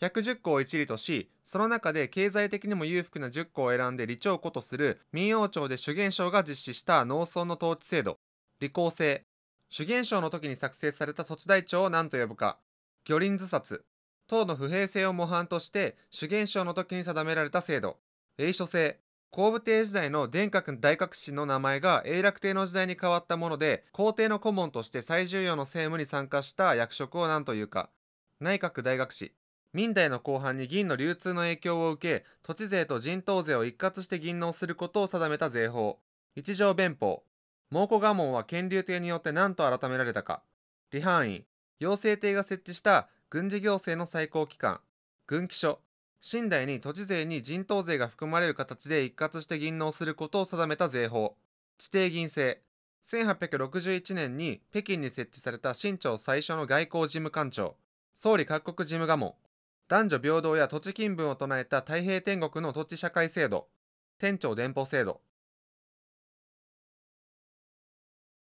110校を一理とし、その中で経済的にも裕福な10校を選んで理長庫とする民謡庁で主元省が実施した農村の統治制度、理工制、主元省の時に作成された土地台帳を何と呼ぶか、魚林図札、等の不平性を模範として主元省の時に定められた制度、栄書制、皇武帝時代の殿閣大革新の名前が永楽帝の時代に変わったもので、皇帝の顧問として最重要の政務に参加した役職を何と言うか、内閣大学士、明代の後半に銀の流通の影響を受け、土地税と人頭税を一括して銀納することを定めた税法。一条弁法。蒙古我門は権流帝によって何と改められたか。離範院。行政艇が設置した軍事行政の最高機関。軍記所。新代に土地税に人頭税が含まれる形で一括して銀納することを定めた税法。地底銀制。1861年に北京に設置された清朝最初の外交事務官庁。総理各国事務我門。男女平等や土地勤分を唱えた太平天国の土地社会制度、店長伝報制度、